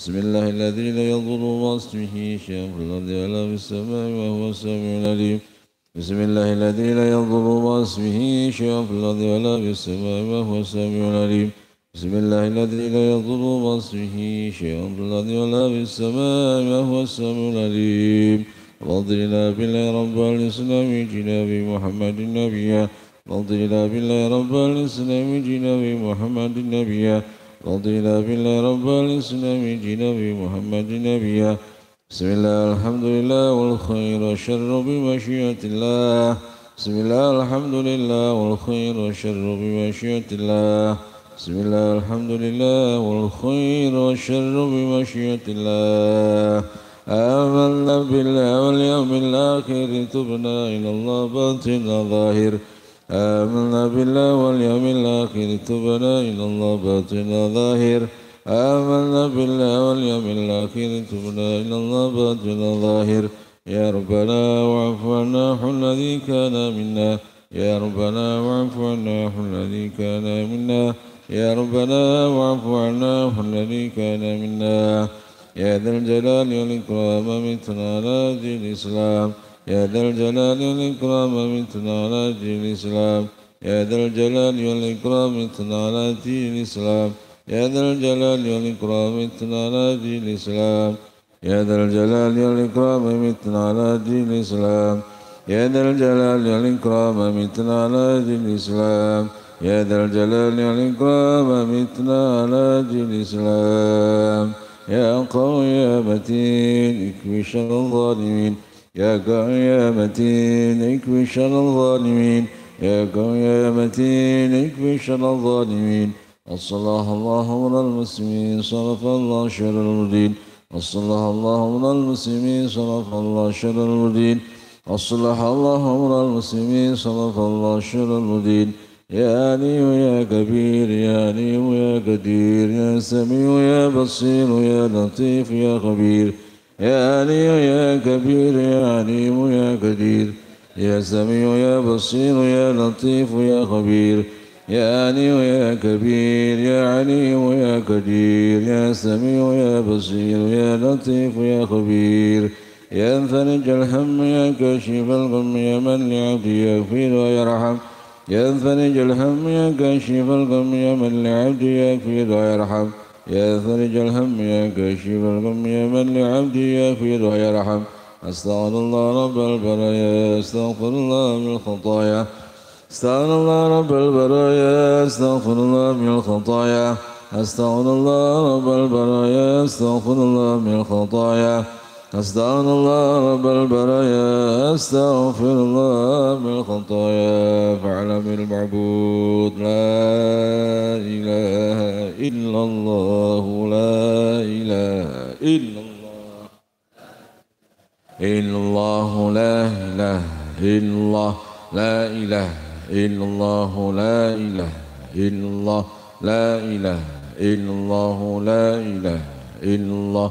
بسم الله الذي لا يضر مع اسمه شيء في الأرض ولا في السماء وهو السميع العليم بسم الله الذي لا يضر مع اسمه شيء في الأرض ولا في السماء وهو السميع العليم بسم الله الذي لا يضر مع اسمه شيء في الأرض ولا في السماء وهو السميع العليم رضينا بالله رب الإسلام جناب محمد النبي رضينا بالله رب الإسلام جناب محمد النبي رضينا بالله رب الإسلام جنبي محمد نبيا بسم الله الحمد لله والخير والشر بمشيئة الله بسم الله الحمد لله والخير والشر بمشيئة الله بسم الله الحمد لله والخير والشر بمشيئة الله آمنا بالله واليوم الآخر تبنا إلى الله باطنا ظاهر آمنا بالله واليوم الآخر تبنا إلى الله باطنا ظاهر آمنا بالله واليوم الآخر تبنا إلى الله باطنا ظاهر يا ربنا واعف عنا الذي كان منا يا ربنا واعف عنا الذي كان منا يا ربنا واعف عنا الذي كان منا يا ذا الجلال والإكرام متنا على دين الإسلام يا ذا الجلال والإكرام متنا على دين الإسلام يا ذا الجلال والإكرام متنا على دين الإسلام يا ذا الجلال والإكرام متنا على دين الإسلام يا ذا الجلال والإكرام متنا على دين الإسلام يا ذا الجلال والإكرام متنا على دين الإسلام يا ذا الجلال والإكرام متنا على دين الإسلام يا قوي يا متين اكفي شر الظالمين يا قيامة يا اكفي شر الظالمين يا قيامة يا اكفي شر الظالمين الصلاة الله على المسلمين صرف الله شر الدين الصلاة الله على المسلمين صرف الله شر الدين الصلاة الله على المسلمين صرف الله شر الدين يا علي يا كبير يا عليم يا قدير يا سميع يا بصير يا لطيف يا خبير يا علي يا كبير يا عليم يا قدير يا سميع يا بصير يا لطيف يا خبير يا علي يا كبير يا عليم يا قدير يا سميع يا بصير يا لطيف يا خبير يا فرج الهم يا كاشف الغم يا من لعبد يغفر ويرحم يا فرج الهم يا كاشف الغم يا من لعبد يغفر ويرحم يا فرج الهم يا كاشف الغم يا من لعبده يفيد ويرحم أستغفر الله رب البرايا أستغفر الله من الخطايا أستغفر الله رب البرايا أستغفر الله من الخطايا أستغفر الله رب البرايا أستغفر الله من الخطايا أستغفر الله رب البرايا أستغفر الله من الخطايا فاعلم المعبود لا إله إلا الله لا إله إلا الله إلا الله لا إله إلا الله لا إله إلا الله لا إله إلا الله لا إله إلا الله لا إله إلا الله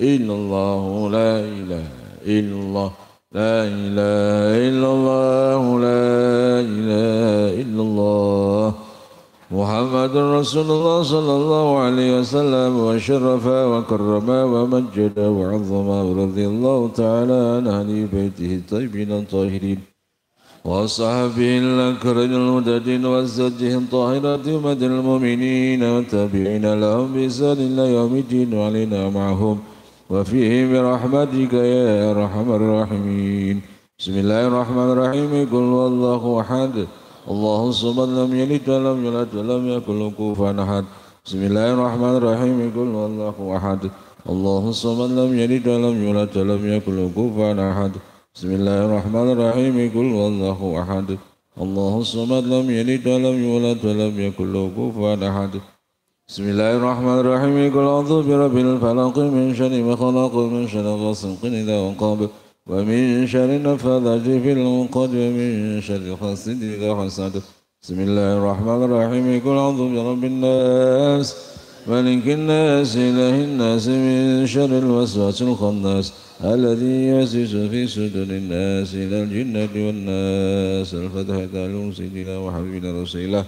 إلا الله لا إله إلا الله لا إله إلا الله لا إله إلا الله محمد رسول الله صلى الله عليه وسلم وشرف وكرم ومجد وعظم ورضي الله تعالى عن أهل بيته الطيبين الطاهرين وصحبه الأكرم المددين والزجه الطاهرات ومد المؤمنين والتابعين لهم بإحسان إلى يوم الدين وعلينا معهم وفيه برحمتك يا أرحم الراحمين بسم الله الرحمن الرحيم قل والله أحد الله الصمد لم يلد ولم يولد ولم يكن له كفوا أحد بسم الله الرحمن الرحيم قل والله أحد الله الصمد لم يلد ولم يولد ولم يكن له كفوا أحد بسم الله الرحمن الرحيم قل والله أحد الله الصمد لم يلد ولم يولد ولم يكن له كفوا أحد بسم الله الرحمن الرحيم قل أعوذ برب الفلق من شر ما خلق من شر غاسق إذا وقب ومن شر النفاذات في العقد ومن شر حاسد إذا حسد بسم الله الرحمن الرحيم قل أعوذ برب الناس ملك الناس إله الناس من شر الوسواس الخناس الذي يوسوس في سدن الناس إلى الجنة والناس الفتح تعالى سيدنا وحبيبنا رسول الله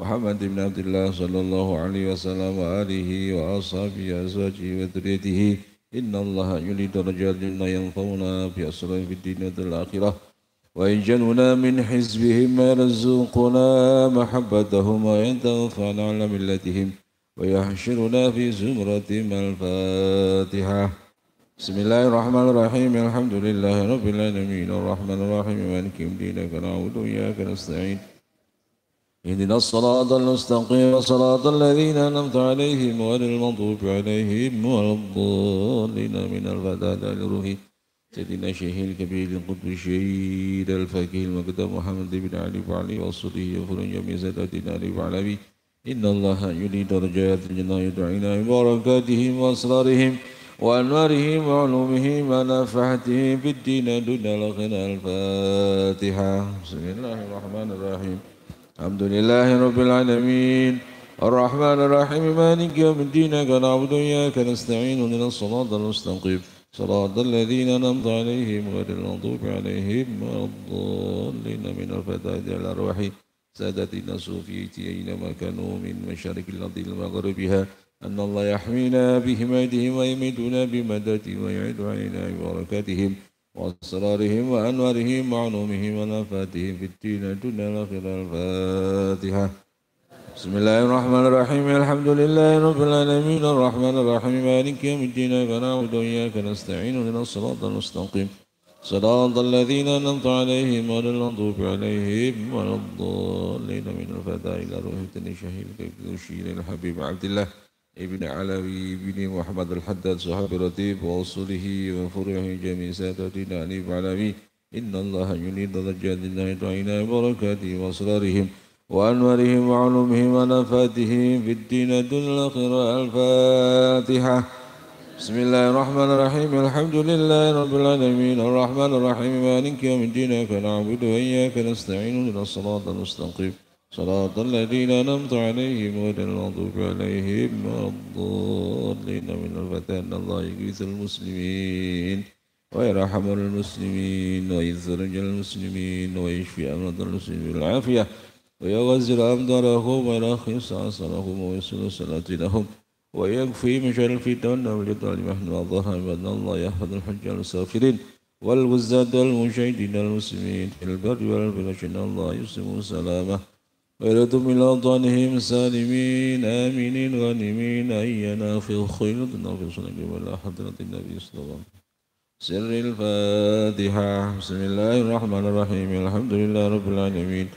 محمد بن عبد الله صلى الله عليه وسلم وآله وأصحابه وأزواجه وذريته إن الله يريد لنا لا ينفعنا بأسرار في الدين والآخرة وإن جنونا من حزبهم يرزقنا محبتهم وينتفعنا على ملتهم ويحشرنا في زمرتهم الفاتحة بسم الله الرحمن الرحيم الحمد لله رب العالمين الرحمن الرحيم مالك يوم دينك نعبد وإياك نستعين اهدنا الصراط المستقيم صراط الذين أنعمت عليهم غير المغضوب عليهم ولا الضالين من الفتاة الروحي سيدنا الشيخ الكبير القطب الشهيد الفقيه المكتب محمد بن علي وعلي وصله وفرن جميع سادتنا علي وعلي إن الله يريد درجات الجنة يدعينا ببركاتهم وأسرارهم وأنوارهم وعلومهم ونفحتهم في الدين دون الغنى الفاتحة بسم الله الرحمن الرحيم الحمد لله رب العالمين الرحمن الرحيم مالك يوم الدين إياك نعبد وإياك نستعين من الصراط المستقيم صراط الذين نمضى عليهم غير المغضوب عليهم الضالين من الفتاة الأرواح سادتنا صوفيتي ما كانوا من مشارق الأرض المغربها أن الله يحمينا بهمادهم ويمدنا بمدد ويعيد علينا ببركاتهم وأسرارهم وأنوارهم وعلومهم ونفاتهم في الدين الدنيا والآخرة الفاتحة بسم الله الرحمن الرحيم الحمد لله رب العالمين الرحمن الرحيم مالك يوم الدين إياك نعبد وإياك نستعين من الصراط المستقيم صراط الذين أنعمت عليهم ولا المغضوب عليهم ولا الضالين من الفتى إلى روح شهيد كيف الحبيب عبد الله ابن علوي بن محمد الحداد صحابي رتيب وأصله وفرعه جميع سادتنا علي علوي إن الله يريد درجات الله تعالى بركاته وأسرارهم وأنوارهم وعلومهم ونفاتهم في الدين دون الآخرة الفاتحة بسم الله الرحمن الرحيم الحمد لله رب العالمين الرحمن الرحيم مالك يوم الدين إياك نعبد وإياك نستعين إلى الصلاة المستقيم صراط الذين أنعمت عليهم غير المغضوب عليهم ولا الضالين من الفتان الله يجيز المسلمين ويرحم المسلمين ويذر رجال المسلمين ويشفي أمراض المسلمين بالعافية ويغزل أمدارهم ويرخص عصرهم ويصل سلاتينهم ويكفي من شر الفتن ولظالمهم وظهر بأن الله يحفظ الحج المسافرين والغزاة والمجاهدين المسلمين في البر والبر الله يسلم سلامه ويلتم إلى أوطانهم سالمين آمنين غانمين أينا في الخير ربنا نعم، في صلى الله حضرة النبي صلى الله عليه وسلم سر الفاتحة بسم الله الرحمن الرحيم الحمد لله رب العالمين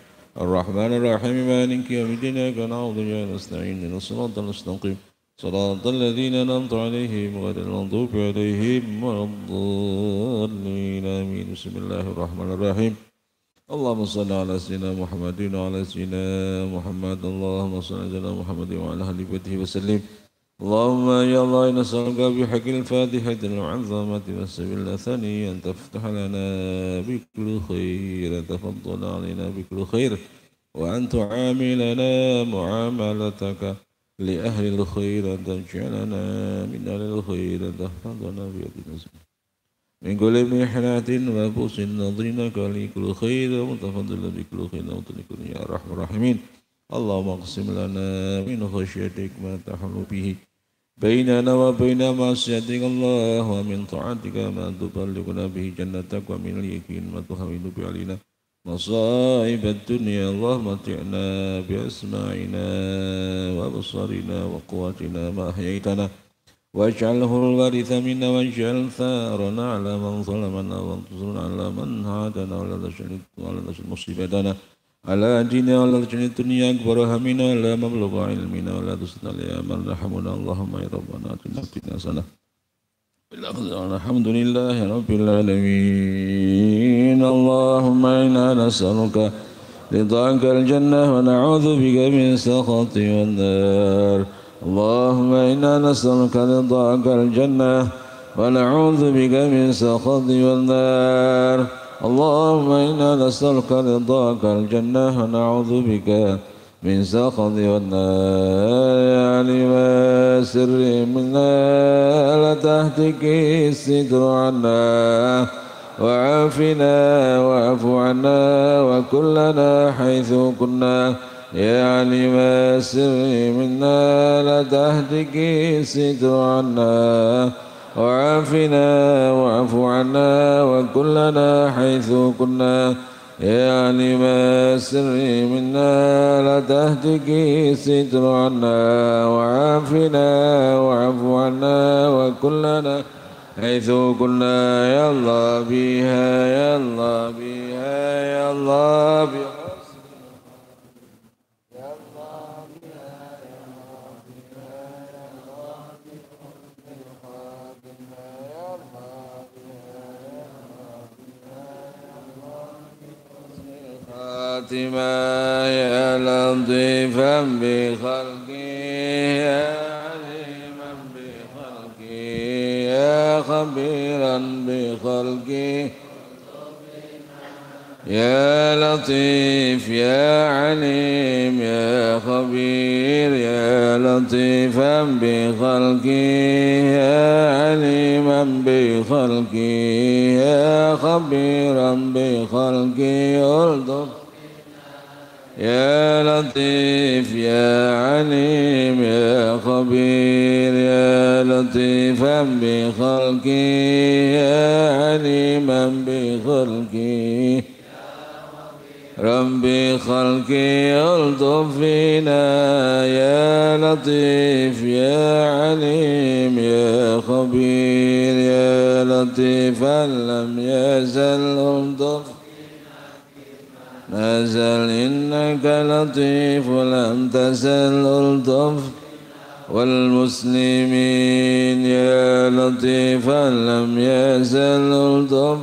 الرحمن الرحيم مالك يوم الدين إياك نعبد وإياك نستعين من الصراط المستقيم صراط الذين أنعمت عليهم غير المغضوب عليهم ولا الضالين آمين بسم الله الرحمن الرحيم اللهم صل على سيدنا محمد وعلى سيدنا محمد اللهم صل على سيدنا محمد وعلى اهل بيته وسلم اللهم يا الله نسألك بحق الفاتحة العظمة والسبيل الثاني أن تفتح لنا بكل خير تفضل علينا بكل خير وأن تعاملنا معاملتك لأهل الخير أن تجعلنا من أهل الخير أن تحفظنا بيد المسلمين من كل ابن حنات نظرنا كل كل خير ومتفضل بكل خير ومتنكر يا أرحم الراحمين اللهم اقسم لنا من خشيتك ما تحل به بيننا وبين معصيتك الله ومن طاعتك ما تبلغنا به جنتك ومن اليقين ما تهون به علينا مصائب الدنيا اللهم متعنا بأسماعنا وأبصارنا وقواتنا ما أحييتنا واجعله الوارث منا واجعل ثارنا على من ظلمنا وانصرنا على من هادنا ولا تجعل ولا تجعل مصيبتنا على ديننا ولا تجعل الدنيا أكبر همنا ولا مبلغ علمنا ولا تسلنا يا من رحمنا اللهم يا ربنا آتنا في حسنة الحمد لله رب العالمين اللهم إنا نسألك رضاك الجنة ونعوذ بك من سخطك والنار اللهم إنا نسألك رضاك الجنة ونعوذ بك من سخط والنار اللهم إنا نسألك رضاك الجنة ونعوذ بك من سخط والنار يعني ما سر منا لا تهتك الستر عنا وعافنا واعف عنا وكلنا حيث كنا يا ما سر منا لا تهتكي ستر عنا وعافنا واعف عنا وكلنا حيث كنا يا ما سر منا لا تهتكي ستر عنا وعافنا واعف عنا وكلنا حيث كنا يا الله بها يا الله بها يا الله بها يا لطيفا بخلقه يا عليما بخلقه يا خبيرا بخلقه يا لطيف يا عليم يا خبير يا لطيفا بخلقه يا عليما بخلقه يا خبيرا بخلقه ارزق يا لطيف يا عليم يا خبير يا لطيفا بخلقي يا عليما بخلقي ربي خلقي الطف فينا يا لطيف يا عليم يا خبير يا لطيفا لم يزل الطف أزل إنك لطيف لم تزل ألطف والمسلمين يا لطيفا لم يزل ألطف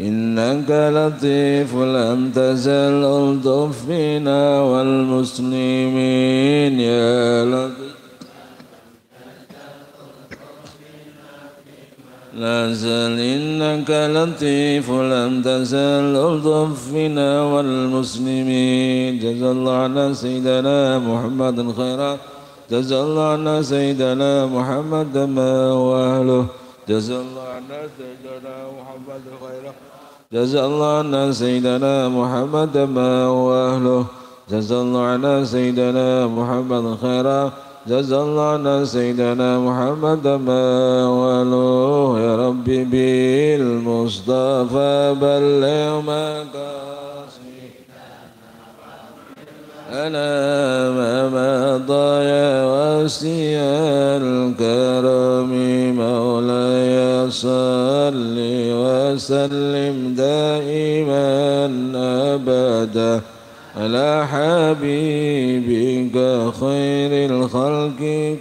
إنك لطيف لم تزل ألطف فينا والمسلمين يا لطيف لا إنك لطيف لم تزل ألطف بنا والمسلمين جزا الله عنا سيدنا محمد خيرا جزا الله عنا سيدنا محمد ما هو أهله جزا الله عنا سيدنا محمد خيرا جزا الله عنا سيدنا محمد ما هو أهله جزا الله عنا سيدنا محمد خيرا جزا الله عن سيدنا محمد ما ولوه يا ربي بالمصطفى بلغ مقاصدنا أنا ما مضى يا الكرم مولاي صل وسلم دائما أبدا على حبيبك خير الخلق لهم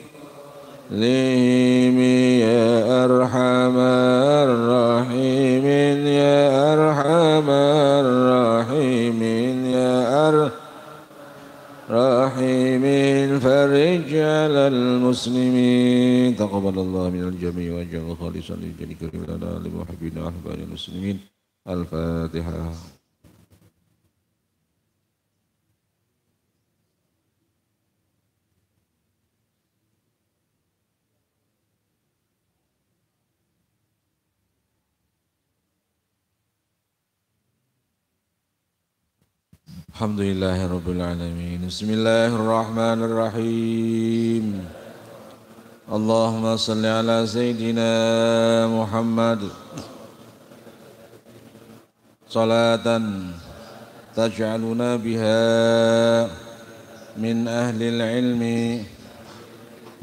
نعم يا أرحم الراحمين يا أرحم الراحمين يا أرحم فرج على المسلمين تقبل الله من الجميع واجعله خالصا للجنة الكريم لنا لمحبين أحبان المسلمين الفاتحة الحمد لله رب العالمين بسم الله الرحمن الرحيم اللهم صل على سيدنا محمد صلاة تجعلنا بها من أهل العلم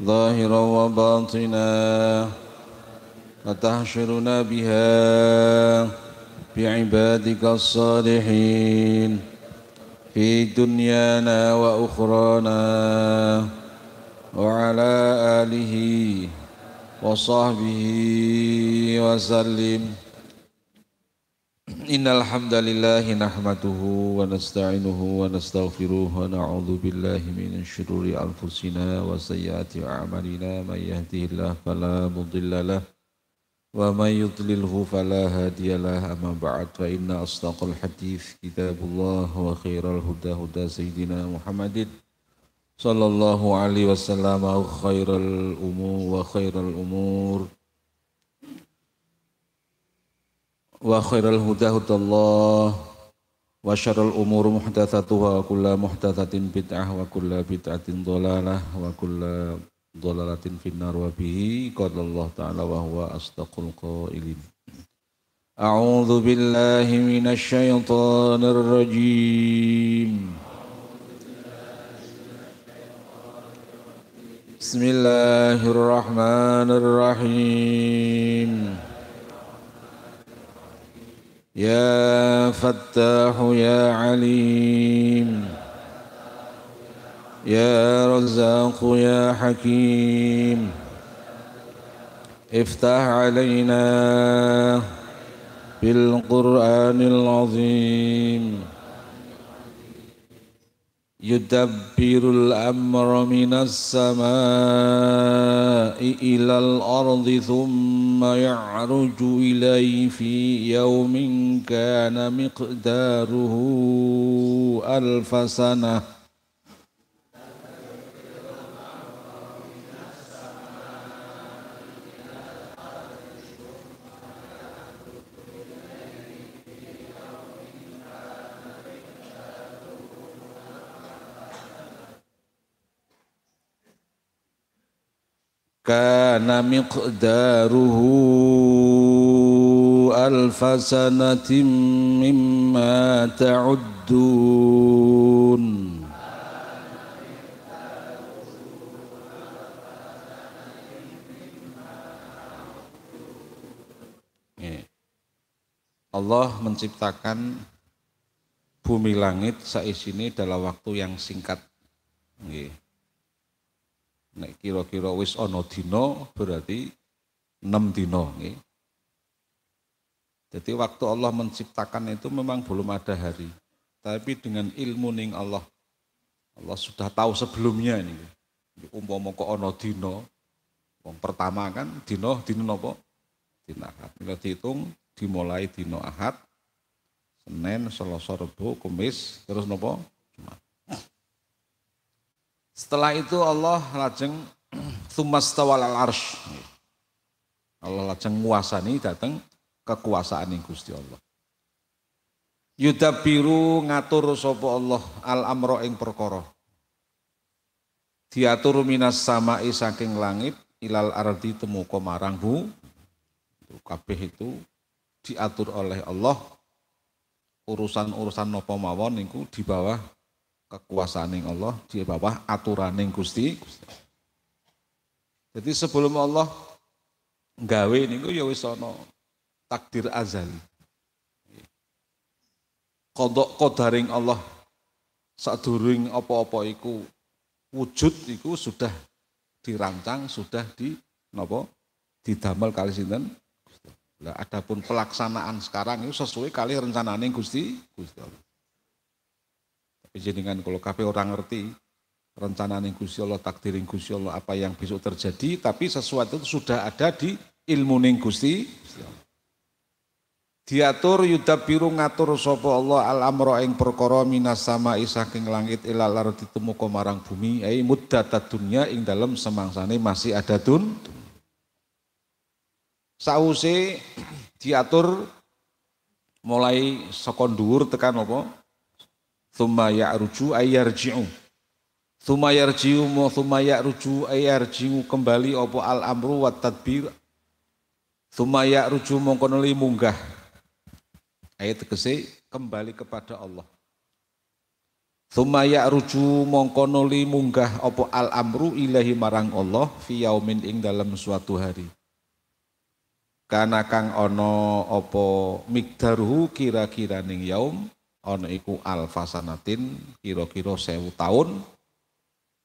ظاهرا وباطنا وتحشرنا بها بعبادك الصالحين في دنيانا وأخرانا وعلى آله وصحبه وسلم إن الحمد لله نحمده ونستعينه ونستغفره ونعوذ بالله من شرور أنفسنا وسيئات أعمالنا من يهده الله فلا مضل له ومن يضلله فلا هادي له أما بعد فإن أصدق الحديث كتاب الله وخير الهدى هدى سيدنا محمد صلى الله عليه وسلم خير الأمور وخير الأمور وخير الهدى هدى الله وشر الأمور محدثاتها وكل محدثة بدعة وكل بدعة ضلالة وكل ضلالة في النار وبه قال الله تعالى وهو أصدق القائلين أعوذ بالله من الشيطان الرجيم بسم الله الرحمن الرحيم يا فتاح يا عليم يا رزاق يا حكيم افتح علينا بالقرآن العظيم يدبر الأمر من السماء إلى الأرض ثم يعرج إليه في يوم كان مقداره ألف سنة kana miqdaruhu alfasanatim sanatin mimma ta'uddun Allah menciptakan bumi langit saat ini dalam waktu yang singkat. Nggih. Nek kira-kira wis ana dina berarti enam dino nggih. Jadi waktu Allah menciptakan itu memang belum ada hari. Tapi dengan ilmu ning Allah Allah sudah tahu sebelumnya ini. Umpama kok ana dina, wong pertama kan dino dina napa? Dina Ahad. Mila dihitung dimulai dino Ahad, Senin, Selasa, Rebo, Kamis, terus nopo. Setelah itu Allah lajeng tsumastawal al arsh. Allah lajeng nguasani datang kekuasaan yang Gusti Allah. Yudabbiru ngatur sapa Allah al amro ing perkara. Diatur minas samai saking langit ilal ardi temu marang bu. Kabeh itu diatur oleh Allah urusan-urusan nopo mawon niku di bawah kekuasaaning Allah di bawah aturaning Gusti. Jadi sebelum Allah gawe niku ya wis ana takdir azali. Kodok kodaring Allah sadurung apa opo iku wujud iku sudah dirancang, sudah di nobo, didamel kali sinten Lah pun pelaksanaan sekarang itu sesuai kali rencana Gusti Gusti Allah. Jenengan kalau kafe orang ngerti rencana ning Gusti Allah, takdir ning Gusti Allah apa yang besok terjadi, tapi sesuatu itu sudah ada di ilmu ning Gusti. Diatur biru ngatur sapa Allah al-amra ing perkara minas sama saking langit ilalar ardi tumuka marang bumi ai muddatad dunya ing dalem semangsane masih ada dun. Sause diatur mulai sekondur dhuwur tekan apa? Thumma ya'ruju ayyarji'u. Thumma yarji'u mu thumma ya'ruju ayyarji'u kembali opo al-amru wa tadbir. Thumma ya'ruju mongkonoli munggah. Ayat tegese kembali kepada Allah. Thumma ya'ruju mongkonoli munggah opo al-amru ilahi marang Allah fi yaumin ing dalam suatu hari karena kang ono opo mikdaruhu kira-kira ning yaum ono iku alfasanatin kira-kira sewu tahun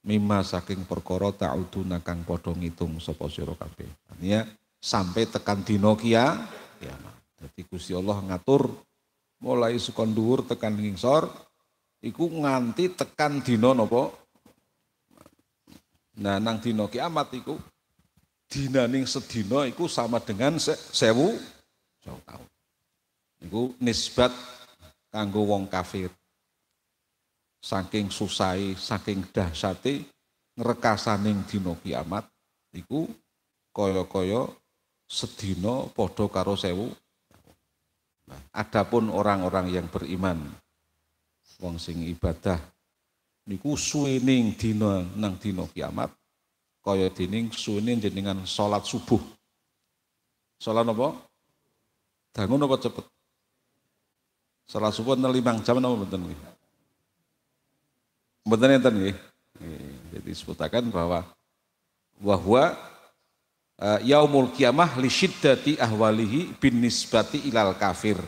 mima saking perkara ta'uduna kang padha ngitung sapa sira kabeh. Artinya sampai tekan dina kia kiamat. Dadi Gusti Allah ngatur mulai sukon dhuwur tekan ngisor iku nganti tekan dinono, napa? Nah nang dina kiamat iku dinaning sedina iku sama dengan se sewu tahun. Iku nisbat kanggo wong kafir. Saking susai, saking dahsyati ngrekasaning dina kiamat iku kaya-kaya sedina padha karo sewu. Nah, adapun orang-orang yang beriman wong sing ibadah niku suining dina nang dina kiamat kaya dining suwene jenengan salat subuh. Salat apa? Dangun apa cepet? Salat subuh enten lima jam napa mboten nih. Mboten nih nggih. Jadi sebutakan bahwa bahwa uh, eh, yaumul kiamah li syiddati ahwalihi bin nisbati ilal kafir.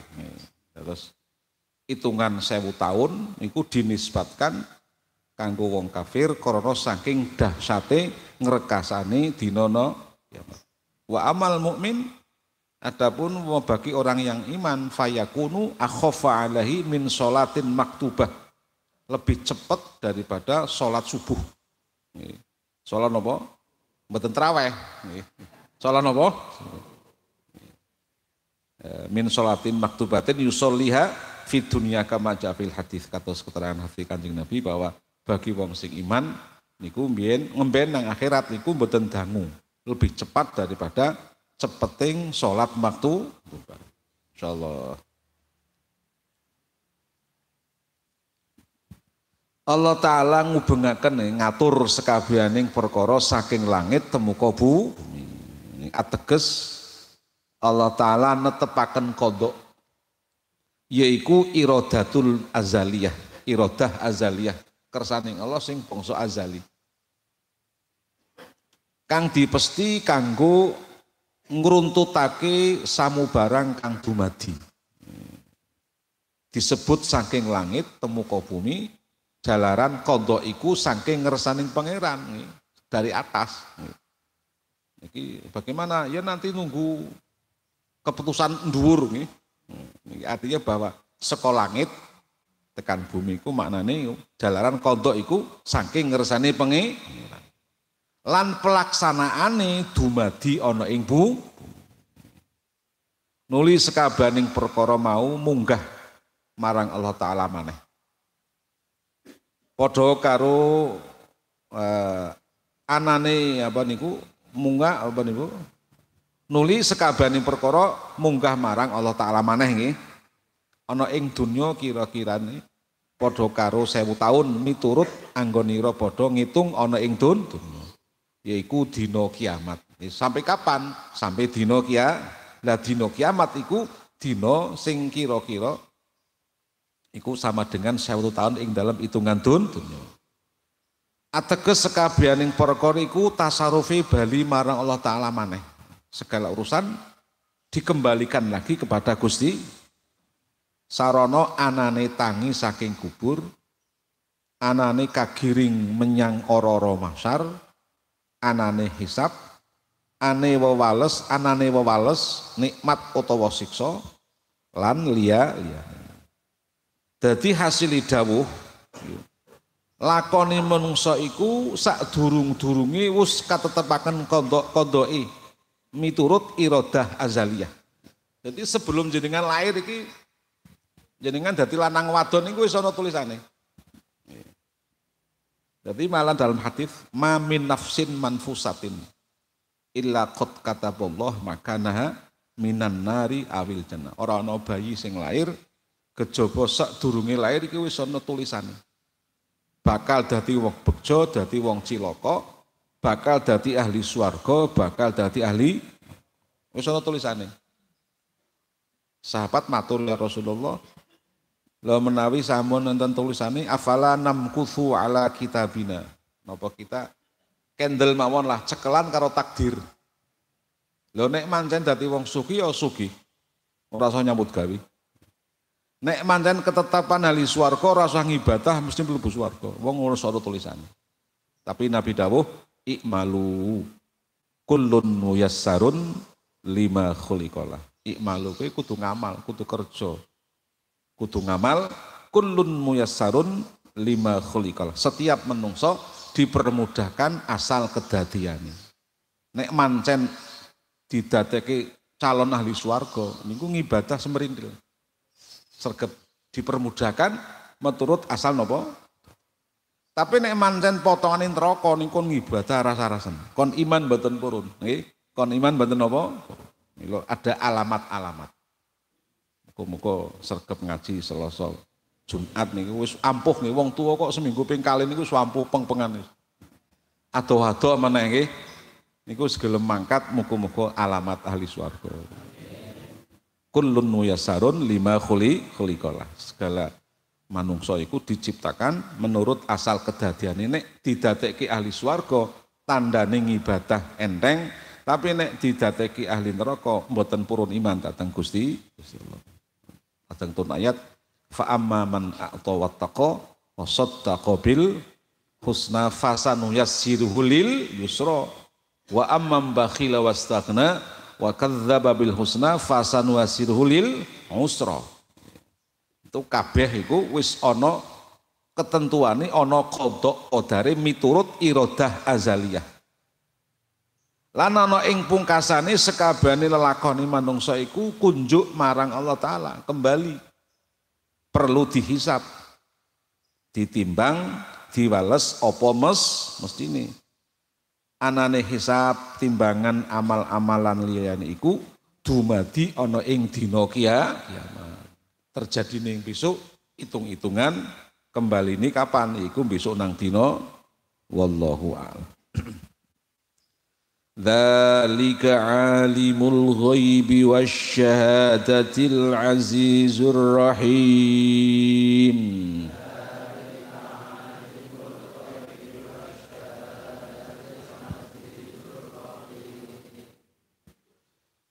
Terus hitungan sewu tahun itu dinisbatkan kanggo wong kafir karena saking dahsyate ngrekasane dinono Wa amal mukmin Adapun bagi orang yang iman fayakunu akhofa alaihi min solatin maktubah lebih cepat daripada sholat subuh. Sholat nopo? beten traweh. Sholat nopo? E, min sholatin maktubatin yusolliha fit dunia kama ja'fil hadis kata keterangan hati kanjeng Nabi bahwa bagi wong sing iman niku mbien ngemben nang akhirat niku mboten dangu lebih cepat daripada cepeting sholat waktu Insya Allah. Allah Ta'ala ngubengakan ngatur sekabianing perkara saking langit temu kobu ateges Allah Ta'ala netepakan kodok yaitu irodatul azaliyah irodah azaliyah kersaning Allah sing bangsa azali kang dipesti kanggo ngruntutake samu barang kang dumadi. Disebut saking langit temu bumi, jalaran kondo iku saking ngeresaning pangeran dari atas. Iki bagaimana? Ya nanti nunggu keputusan dhuwur nggih. Artinya bahwa sekolah langit tekan bumi ku maknane jalaran kondo iku saking ngeresaning pangeran lan pelaksanaane dumadi ana ing bu nuli sekabaning perkara mau munggah marang Allah taala maneh padha karo eh, anane apa niku munggah apa niku nuli sekabaning perkara munggah marang Allah taala maneh nggih ana ing donya kira-kirane padha karo 1000 tahun miturut anggonira padha ngitung ana ing dunya yaitu dino kiamat. Eh, sampai kapan? Sampai dino kiamat. Lah dino kiamat iku dino sing kiro kiro iku sama dengan 1000 tahun ing dalam hitungan dun dunia. Ateges sekabianing ing iku tasarufi bali marang Allah taala maneh. Segala urusan dikembalikan lagi kepada Gusti Sarono anane tangi saking kubur anane kagiring menyang ororo masar anane hisap, ane wewales, anane wewales, nikmat utawa siksa lan liya liya. Dadi hasil dawuh lakoni menungso iku sak durung durungi wus katetepakan kodok kodoi miturut irodah azaliyah. Jadi sebelum jenengan lahir iki jenengan dadi lanang wadon iku wis ana tulisane. Jadi malah dalam hadis mamin nafsin manfusatin illa qad kataballah makanaha minan nari awil jannah. Ora ana bayi sing lair kejaba sak durunge lair iki wis ana tulisane. Bakal dadi wong bejo, dadi wong ciloko bakal dadi ahli swarga, bakal dadi ahli wis ana tulisane. Sahabat matur ya Rasulullah, Lo menawi samun nonton ini, afala kuthu ala kitabina. Nopo kita kendel mawon lah cekelan karo takdir. Lo nek mancen dati wong suki ya suki. Rasa nyambut gawe. Nek mancen ketetapan hali suarko, rasa ngibadah mesti mlebu suarko. Wong ngono soro tulisane. Tapi Nabi dawuh ikmalu kullun muyassarun lima khulikola. Ikmalu kowe kudu ngamal, kutu kerja kudu ngamal kullun muyassarun lima khuliqal. Setiap menungso dipermudahkan asal kedatiannya. Nek mancen didateki calon ahli suargo, niku ngibadah semerindil. Sergep dipermudahkan menurut asal nopo tapi nek mancen potongan kon kon ngibadah rasa rasan Kon iman mboten purun, nih Kon iman mboten nopo, Ada alamat-alamat. Mukul muka sergap ngaji Selasa Jumat nih, wis ampuh nih, wong tua kok seminggu ping kali niku wis ampuh peng Atau atau mana nih? nih? Niku segelem mangkat mukul muka alamat ahli swarga. Kullun saron lima kuli kuli kola. Segala manungso itu diciptakan menurut asal kedadian ini didateki ahli tanda nengi bata enteng tapi nek didateki ahli neraka mboten purun iman datang Gusti Gusti Allah Kadang turun ayat fa amma man a'ta wattaqa wa saddaqa bil husna fasanu yassiruhu lil yusra wa amman bakhila wastaghna wa kadzdzaba bil husna fasanu yassiruhu lil usra. Itu kabeh iku wis ana ketentuane ana kodok kodare miturut irodah azaliyah Lan ana ing pungkasane sekabane lelakoni manungsa iku kunjuk marang Allah taala kembali perlu dihisap ditimbang diwales apa mes ini. anane hisap timbangan amal-amalan liyane iku dumadi ana ing dina kiamat terjadi ning besok hitung-hitungan kembali ini kapan iku besok nang dina wallahu a'lam ذلك عالم الغيب والشهادة العزيز الرحيم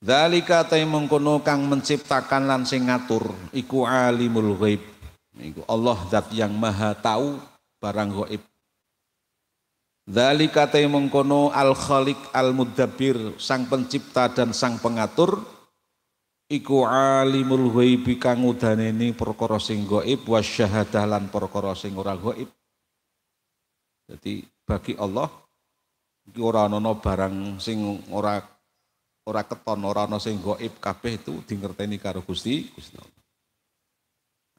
Zalika ta mengkono kang menciptakan lan sing ngatur iku alimul ghaib. Iku Allah zat yang maha tahu barang ghaib Dzalika katai mengkono al Khalik al Mudabir sang pencipta dan sang pengatur iku alimul ghaibi kang udaneni perkara sing gaib was syahadah lan perkara sing ora gaib. Jadi bagi Allah iki ora ana barang sing ora ora keton ora ana sing gaib kabeh itu dingerteni karo Gusti Gusti Allah.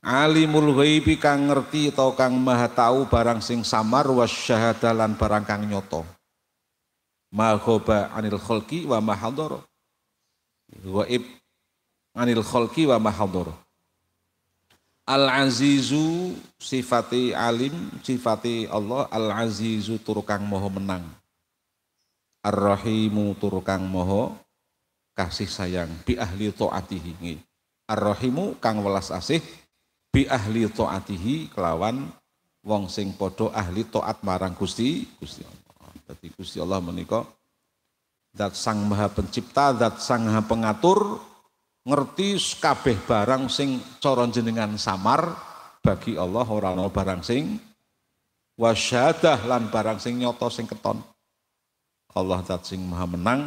Alimul ghaibi kang ngerti atau kang maha tahu barang sing samar was syahadalan barang kang nyoto. Ma anil kholki wa ma Ghaib anil kholki wa ma Al azizu sifati alim sifati Allah al azizu tur kang maha menang. Ar rahimu tur kang maha kasih sayang bi ahli taatihi. Ar rahimu kang welas asih bi ahli taatihi kelawan wong sing padha ahli taat marang Gusti Gusti Allah. Dadi Gusti Allah menika zat Sang Maha Pencipta, zat Sang Maha Pengatur ngerti kabeh barang sing cara jenengan samar bagi Allah ora ana barang sing wasyadah lan barang sing nyoto sing keton. Allah zat sing Maha menang,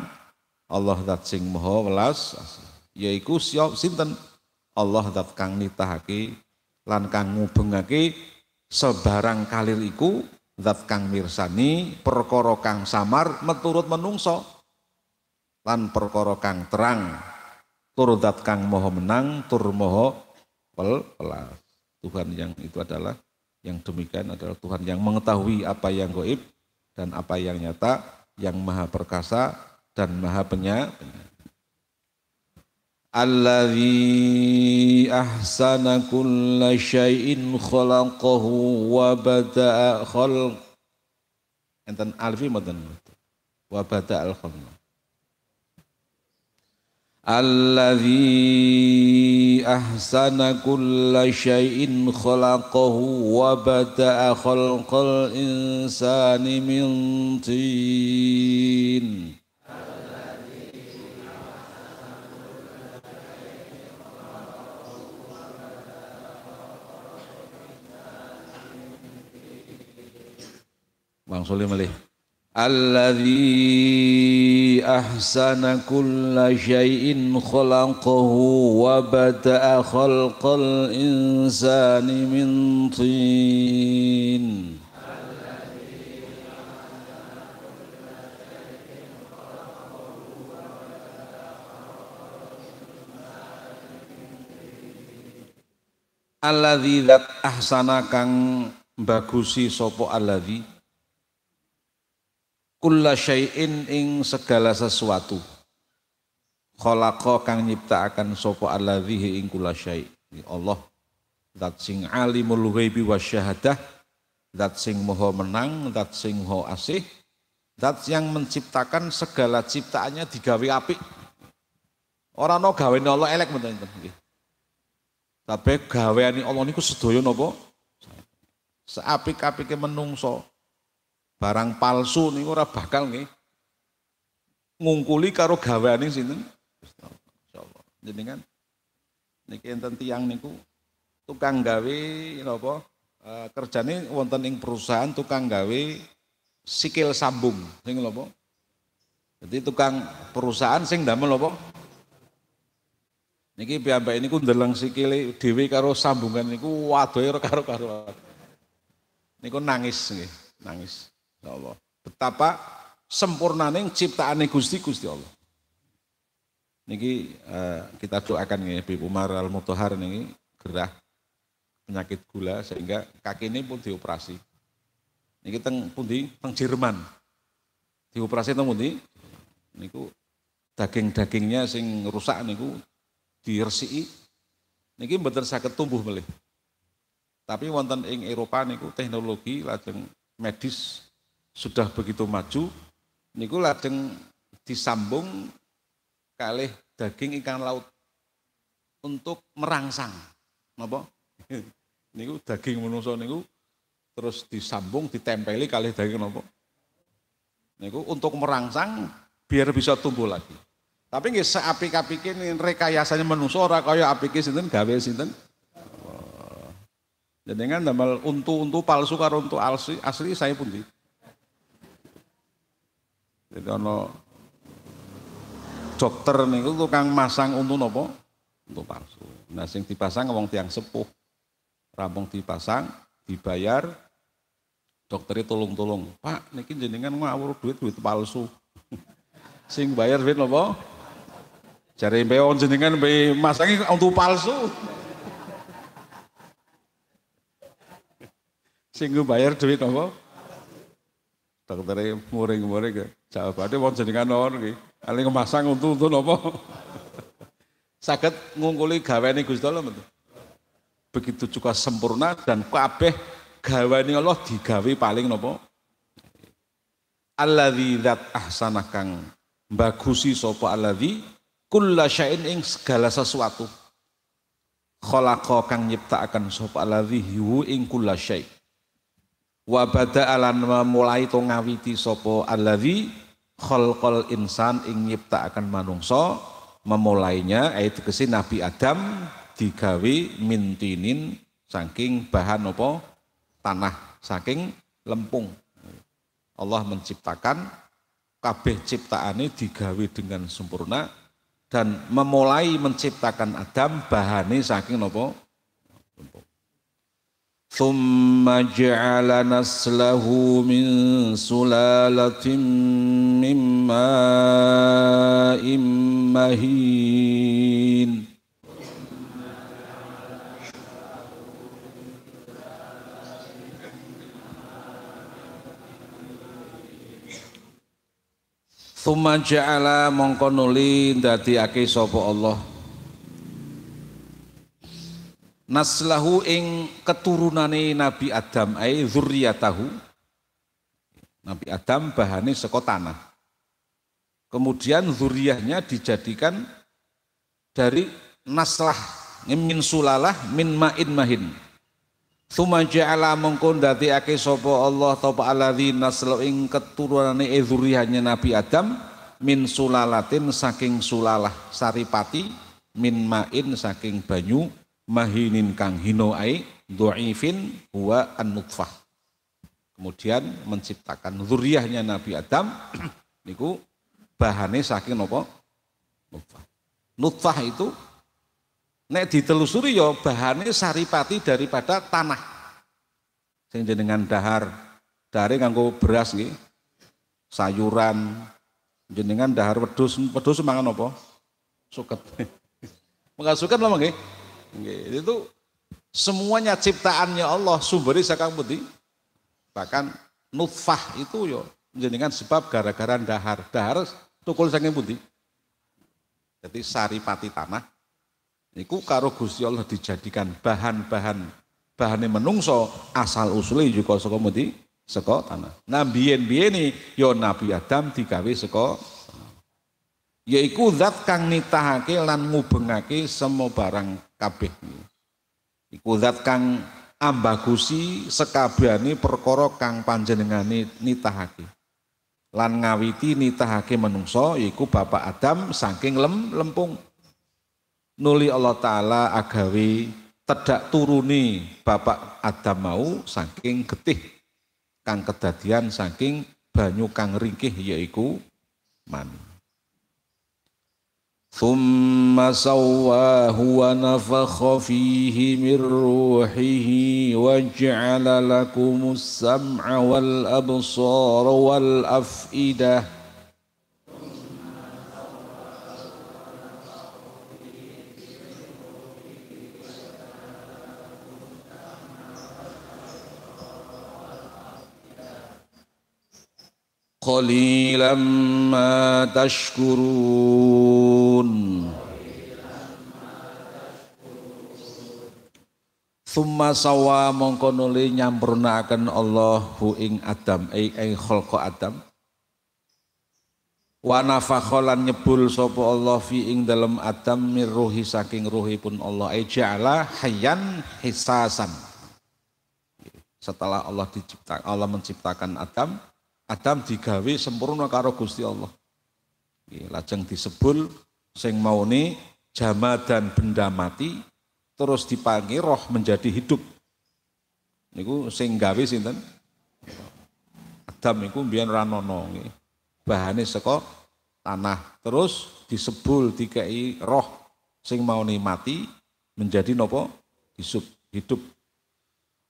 Allah zat sing Maha welas yaiku siap sinten Allah zat kang nitahake lan kang ngubengake sebarang kalir iku zat kang mirsani perkara kang samar meturut menungso lan perkara kang terang tur zat kang moho menang tur moho pel pelas Tuhan yang itu adalah yang demikian adalah Tuhan yang mengetahui apa yang goib dan apa yang nyata yang maha perkasa dan maha penyayang. الذي أحسن كل شيء خلقه وبدأ خلق enten alfi mboten wa bada al khalq alladzi ahsana kulla shay'in khalaqahu wa bada'a khalqal insani min tin Bang Soli malih. Alladhi ahsana kulla syai'in khalaqahu wa bada'a khalqal insani min tin. Alladhi zat ahsana kang bagusi sopo alladhi kulla syai'in ing segala sesuatu kholako kang sopo sapa allazi ing kulla syai' Allah dat sing alimul ghaibi syahadah dat sing moho menang dat sing moho asih dat yang menciptakan segala ciptaannya digawe api. Orang no gawe Allah elek menteri tapi gawe gaweane Allah niku sedaya napa seapik apiknya menungso Barang palsu nih ora bakal nih ngungkuli karo gaweane sinten? jadi kan niki enten tiyang niku tukang gawe napa uh, kerjane wonten ing perusahaan tukang gawe sikil sambung sing napa? Jadi tukang perusahaan sing damel napa? Niki ini ku ndeleng sikile dhewe karo sambungan niku wadohe karo karo. Niku nangis nih, nangis. Ya Allah. Betapa sempurna ciptaan ciptaane Gusti Gusti Allah. Niki eh, kita doakan nih, Ibu Umar Al Mutohar niki gerah penyakit gula sehingga kaki ini pun dioperasi. Niki teng pundi teng Jerman. Dioperasi teng di Niku daging-dagingnya sing rusak niku diresiki. Niki betul sakit tumbuh melih. Tapi wonten ing Eropa niku teknologi lajeng medis sudah begitu maju niku lajeng disambung kalih daging ikan laut untuk merangsang napa niku daging menungso niku terus disambung ditempeli kalih daging napa niku untuk merangsang biar bisa tumbuh lagi tapi nggih seapik-apike rekayasane menungso ora kaya apike sinten gawe sinten. Jenengan damel untuk untuk palsu karo untuk asli, asli saya pun di. Jadi ana dokter niku tukang masang untuk nopo? untuk palsu. Nah sing dipasang wong tiang sepuh. Rampung dipasang, dibayar dokternya e tolong-tolong, "Pak, niki jenengan ngawur duit duit palsu." sing bayar duit cari Jare mbeon jenengan masang masangi untuk palsu. sing bayar duit nopo? Dokternya e muring-muring. Jawabane wong jenengan on iki. Ali ngemasang untu-untu napa? Saged ngungkuli gaweane Gusti Allah mboten? Begitu juga sempurna dan kabeh gaweane Allah digawe paling napa? Alladzi zat ahsana kang bagusi sapa alladzi kulla syai'in ing segala sesuatu. Khalaqa kang nyiptakaken sapa alladzi hu ing kulla syai'. Wa bada'alan memulai to ngawiti sapa alladzi kholqol insan ing akan manungso memulainya yaitu kesin Nabi Adam digawi mintinin saking bahan apa tanah saking lempung Allah menciptakan kabeh ciptaane digawe dengan sempurna dan memulai menciptakan Adam bahane saking nopo ثم جعل نسله من سلالة من ماء مهين Thumma ja'ala mongko nuli dadiake sapa Allah naslahu ing keturunane Nabi Adam ai zurriyatahu Nabi Adam bahane saka tanah kemudian zuriyahnya dijadikan dari naslah min sulalah min ma'in mahin Suma ja'ala dati ndadekake sopa Allah tapa alladzi naslu ing keturunane e Nabi Adam min sulalatin saking sulalah saripati min ma'in saking banyu mahinin kang hino ai dhaifin huwa an-nutfah. Kemudian menciptakan zuriyahnya Nabi Adam niku bahane saking napa? Nutfah. Nutfah itu nek ditelusuri ya bahane saripati daripada tanah. Sing jenengan dahar, dari kanggo beras nggih. Sayuran jenengan dahar wedhus, wedhus mangan apa? Suket. Mengasukan lama nggih. Itu semuanya ciptaannya Allah, sumberi sakang putih. Bahkan nutfah itu yo ya menjadikan sebab gara-gara dahar. Dahar tukul saking putih. Jadi sari pati tanah. Niku karo Gusti Allah dijadikan bahan-bahan bahane menungso asal usulnya juga saka putih saka tanah. Nah biyen ini yo ya Nabi Adam digawe saka yaitu zat kang nitahake lan ngubengake semua barang kabeh. Iku zat kang ambagusi sekabiani perkara kang panjenengane nitahake. Lan ngawiti nitahake menungso yaiku Bapak Adam saking lem, lempung. Nuli Allah taala agawe tedak turuni Bapak Adam mau saking getih kang kedadian saking banyu kang ringkih yaiku mani. ثم سواه ونفخ فيه من روحه وجعل لكم السمع والأبصار والأفئدة قليلا ما تشكرون Thumma sawa mongko nuli Allah hu ing Adam ing e, ing khalqa Adam. Wa nafakholan nyebul sopo Allah fi ing dalam Adam mirruhi saking ruhi pun Allah eja'ala hayyan hisasan. Setelah Allah dicipta Allah menciptakan Adam, Adam digawe sempurna karo Gusti Allah. lajeng disebul sing maune jama dan benda mati terus dipanggil roh menjadi hidup. Niku sing gawe sinten? Adam niku biar ora nono nggih. Bahane saka tanah terus disebul dikai roh sing maune mati menjadi nopo? Hidup, hidup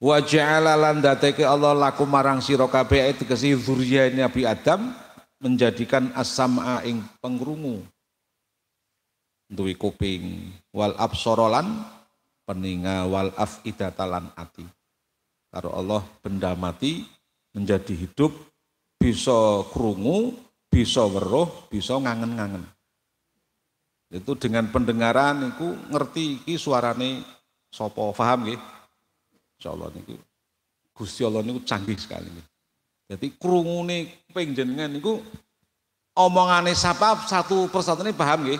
wa ja'ala lan dateke Allah laku marang sira kabeh tegese zuriyah Nabi Adam menjadikan as-sam'a ing pengrungu duwe kuping wal absorolan peninga wal afidatalan ati karo Allah benda mati menjadi hidup bisa krungu bisa weruh bisa ngangen-ngangen itu dengan pendengaran itu ngerti iki suarane sopo paham nggih Insyaallah niku Gusti Allah niku canggih sekali nih. Jadi nih penjenengan niku omongane siapa, satu persatu nih paham gih.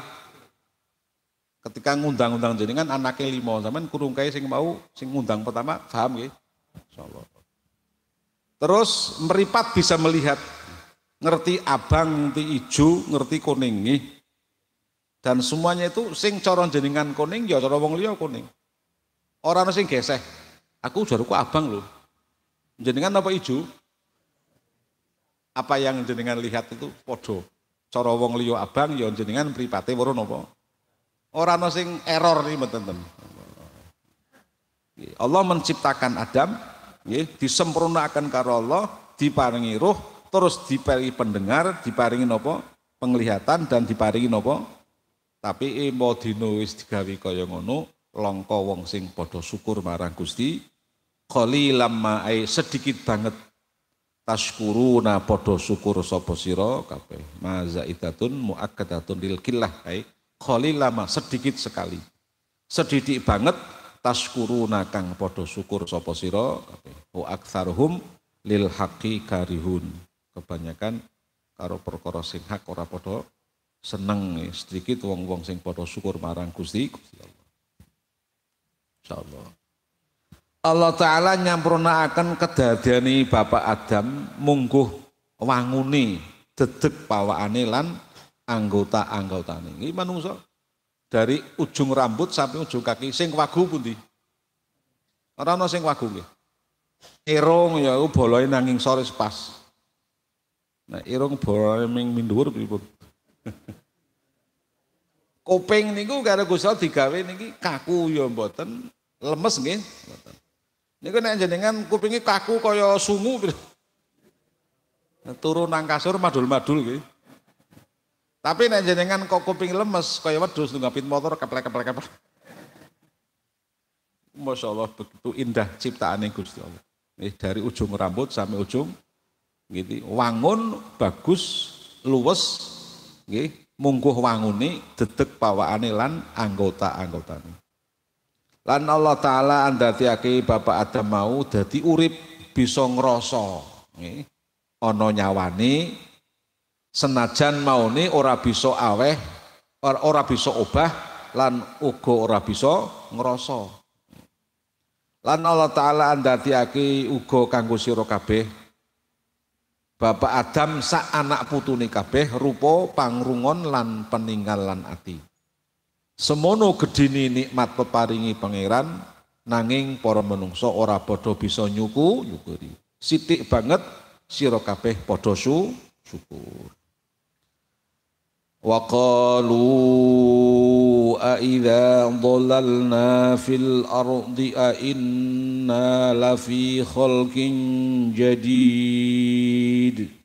Ketika ngundang-undang jenengan anaknya lima zaman kurung kayak sing mau sing ngundang pertama paham gih. Insyaallah. Terus meripat bisa melihat ngerti abang, ngerti ijo, ngerti kuning nih. Dan semuanya itu sing corong jenengan kuning ya corong wong liya kuning. Orang sing gesek. Aku jaruku abang loh. Jenengan apa ijo? Apa yang jenengan lihat itu podo. Cara wong liyo abang ya jenengan pripate weruh napa? Ora ana sing error teman mboten. Allah menciptakan Adam, nggih, disempurnakan karo Allah, diparingi roh, terus diparingi pendengar, diparingi nopo Penglihatan dan diparingi nopo Tapi eh, mau dino wis digawe kaya ngono, langka wong sing padha syukur marang Gusti Koli lama ai sedikit banget na podo syukur sapa sira kabeh mazaitatun muakkadatun lil killah ai koli lama sedikit sekali sedikit banget na kang podo syukur sopo siro kape mu aktsaruhum lil haki karihun kebanyakan karo perkara sing hak ora podo seneng eh, sedikit wong-wong sing podo syukur marang Gusti insyaallah Allah Ta'ala akan kedadiani Bapak Adam mungguh wanguni dedek pawaane lan anggota anggota Iki manungsa dari ujung rambut sampai ujung kaki sing wagu di orang ana sing wagu nggih. Irung ya boloi nanging sore pas. Nah, irung boloi ming mindhuwur pripun? Kuping niku karo Gusti digawe niki kaku ya mboten, lemes nggih, Niku nek jenengan kupingi kaku kaya sungu. turun nang kasur madul-madul kuwi. Tapi nek jenengan kok kuping lemes kaya wedhus nunggapin motor keplek-keplek-keplek. Masya Allah begitu indah ciptaan Gusti Allah. Eh, dari ujung rambut sampai ujung gitu. Wangun bagus, luwes, gitu. mungguh ini detek pawakane lan anggota anggotanya. Lan Allah taala anda tiaki Bapak Adam mau dadi urip bisa ngrasa. Nggih. Ana senajan mau maune ora bisa aweh, ora bisa obah lan ugo ora bisa ngrasa. Lan Allah taala anda tiaki ugo kanggo siro kabeh Bapak Adam sak anak putu kabeh rupo pangrungon lan peninggalan ati. Semono gedini nikmat peparingi pangeran nanging para menungso ora padha bisa nyuku nyukuri. Sitik banget siro kabeh padha su syukur. Wa qalu a idza dhalalna fil ardi a inna khalqin jadid.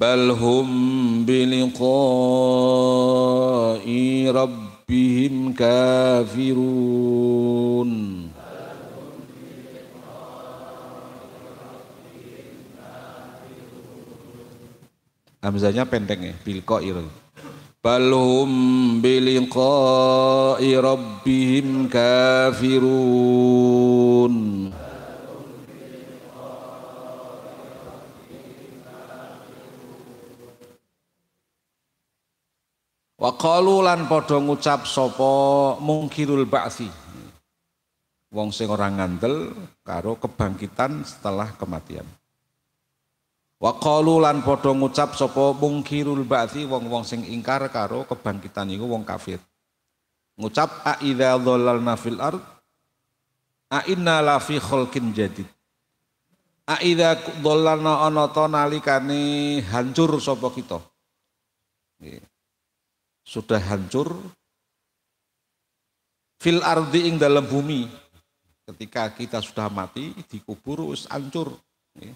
بل هم بلقاء ربهم كافرون Hamzahnya pendek ya, bilqa'i Bal hum biliqa'i rabbihim kafirun. Wa qalu lan padha ngucap sapa mungkirul ba'si. Wong sing ora ngandel karo kebangkitan setelah kematian. Wa qalu lan padha ngucap sapa mungkirul ba'si wong-wong sing ingkar karo kebangkitan iku wong kafir. Ngucap a idza dhallalna fil ard a inna la fi khalqin jadid. A idza onoto ana ta hancur sapa kita. Nggih sudah hancur fil ardi ing dalam bumi ketika kita sudah mati dikubur us hancur ya.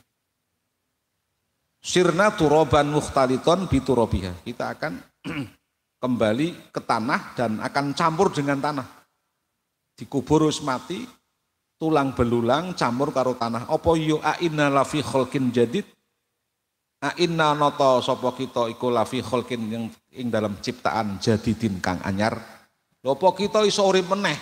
sirna turoban mukhtaliton biturobiha kita akan kembali ke tanah dan akan campur dengan tanah dikubur us mati tulang belulang campur karo tanah opo yo aina lafi kholkin jadid Nah inna noto sopo kita iku lafi kholkin yang ing dalam ciptaan jadidin kang anyar. Lopo kita iso urip meneh.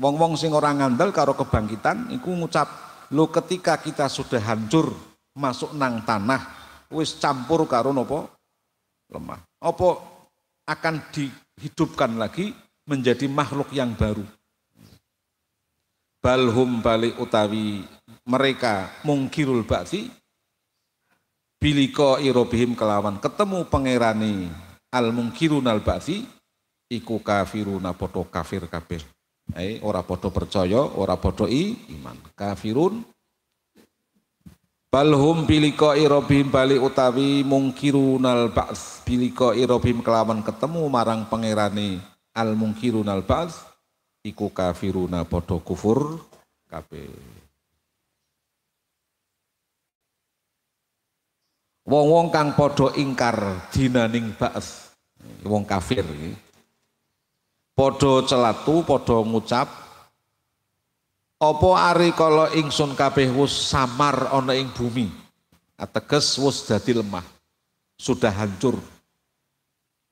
Wong-wong sing ora ngandel karo kebangkitan iku ngucap, "Lo ketika kita sudah hancur masuk nang tanah, wis campur karo nopo lemah. Apa akan dihidupkan lagi menjadi makhluk yang baru." Balhum balik utawi mereka mungkirul bakti biliko irobihim kelawan ketemu pangerani al mungkirun al basi iku kafiruna podo kafir kabeh eh ora podo percaya ora podo i iman kafirun balhum biliko irobihim bali utawi mungkirun mungkirunal ba'ts biliko irobihim kelawan ketemu marang pangerani al mungkirunal ba'ts iku kafiruna podo kufur kabeh Wong-wong kang padha ingkar dinaning ba'ats. Wong kafir iki. Padha celatu, padha ngucap apa ari kala ingsun kabeh wis samar ana ing bumi. Ateges wis dadi lemah. Sudah hancur.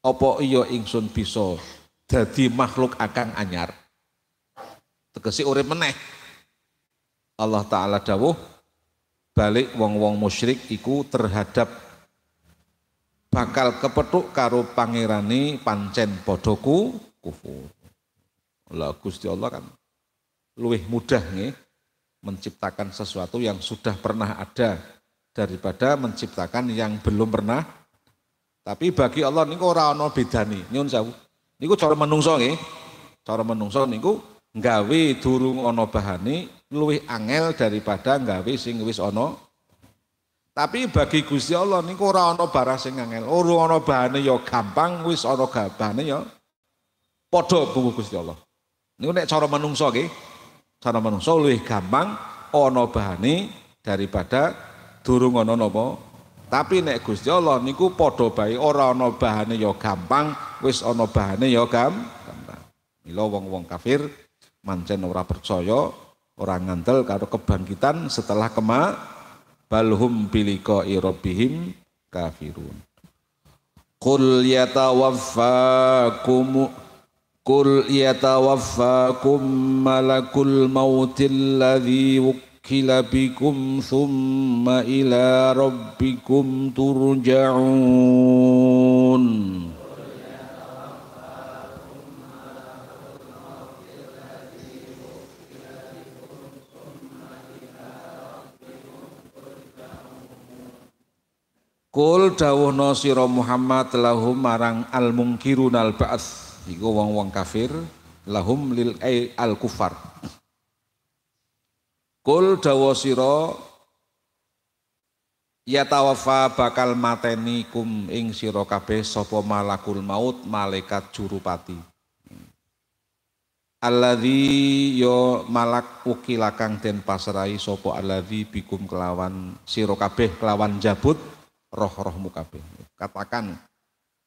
Apa iya ingsun bisa dadi makhluk akang anyar? Tegese urip meneh. Allah taala dawuh balik wong-wong musyrik iku terhadap bakal kepethuk karo pangerane pancen bodoku kufur. Lah Gusti Allah kan luwih mudah nih menciptakan sesuatu yang sudah pernah ada daripada menciptakan yang belum pernah. Tapi bagi Allah niku ora ana bedane. Nyun sewu. Niku cara menungso nggih. Cara menungso niku gawe durung ana bahane luwih angel daripada nggawe sing wis ana. Tapi bagi Gusti Allah niku ora ana barang sing angel. Ora ana bahane ya gampang, wis ana bahane ya padha buku Gusti Allah. Niku nek cara manungsa iki, cara manungsa luwih gampang ana bahane daripada durung ana napa. Tapi nek Gusti Allah niku padha bae ora ana bahane ya gampang, wis ana bahane ya gampang. Mila wong-wong kafir mancen ora percaya orang ngantel karo kebangkitan setelah kema balhum biliqa'i rabbihim kafirun Qul yatawaffakum Qul yatawaffakum malakul mautil ladhi wukkila bikum thumma ila rabbikum turja'un Kul dawuhna sira Muhammad lahum marang al mungkirun al ba'ats iku wong-wong kafir lahum lil ay al kufar Kul dawuh sira ya tawafa bakal mateni kum ing sira kabeh sapa malakul maut malaikat jurupati Alladzi yo ya malak ukilakang den pasrai sopo alladzi bikum kelawan siro kabeh kelawan jabut roh roh kabeh. Katakan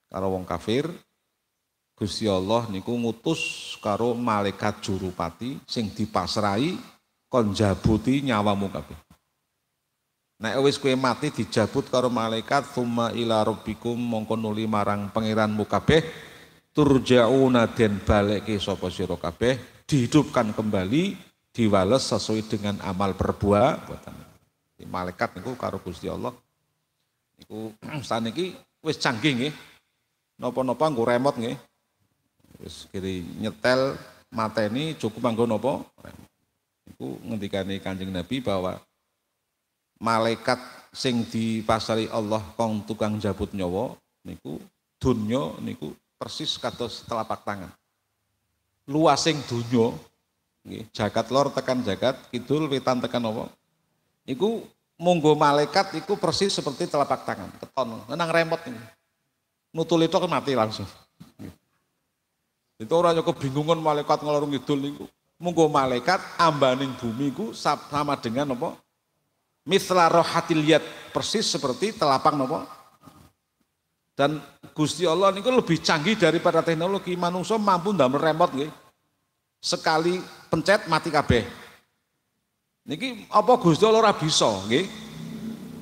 karo wong kafir, Gusti Allah niku ngutus karo malaikat jurupati sing dipasrai konjabuti nyawamu kabeh. Nek wis kowe mati dijabut karo malaikat summa ila rabbikum mongko nuli marang pangeran kabeh turjauna den baleke sapa sira kabeh dihidupkan kembali diwales sesuai dengan amal perbuatan. Malaikat niku karo Gusti Allah Iku saniki wis canggih nggih. nopo nopo nggo remote nggih. Wis kiri nyetel mateni cukup nopo napa? Iku ngendikane Kanjeng Nabi bahwa malaikat sing dipasari Allah kong tukang jabut nyawa niku dunyo niku persis kados telapak tangan. Luasing dunya nggih jagat lor tekan jagat kidul wetan tekan nopo Iku munggo malaikat itu persis seperti telapak tangan, keton, nenang remot ini. Nutul itu akan mati langsung. Itu orang yang kebingungan malaikat ngelorong itu, nih Munggo malaikat ambaning bumi ku sama dengan apa? Mithla rohatil yad persis seperti telapak apa? Dan Gusti Allah ini lebih canggih daripada teknologi manusia mampu nggak meremot, nih Sekali pencet mati kabeh. Niki apa Gusti Allah ora bisa nggih?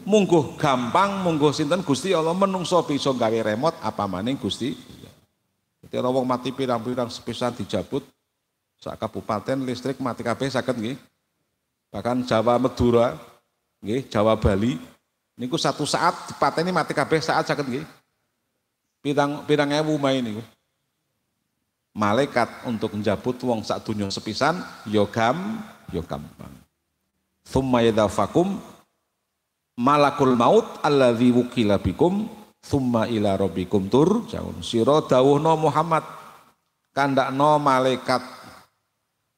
Mungguh gampang, mungguh sinten Gusti Allah menungso bisa gawe remote apa maning Gusti. Dadi wong mati pirang-pirang sepisan dijabut sak kabupaten listrik mati kabeh saged nggih. Bahkan Jawa Madura, nggih, Jawa Bali niku satu saat dipateni mati kabeh saat saged nggih. Pirang pirang ewu main niku. Malaikat untuk menjabut wong sak donya sepisan yo ya gam yo ya gampang. Thumma yadhafakum malakul maut alladzi wukila bikum thumma ila rabbikum tur jaun sira dawuhna Muhammad no malaikat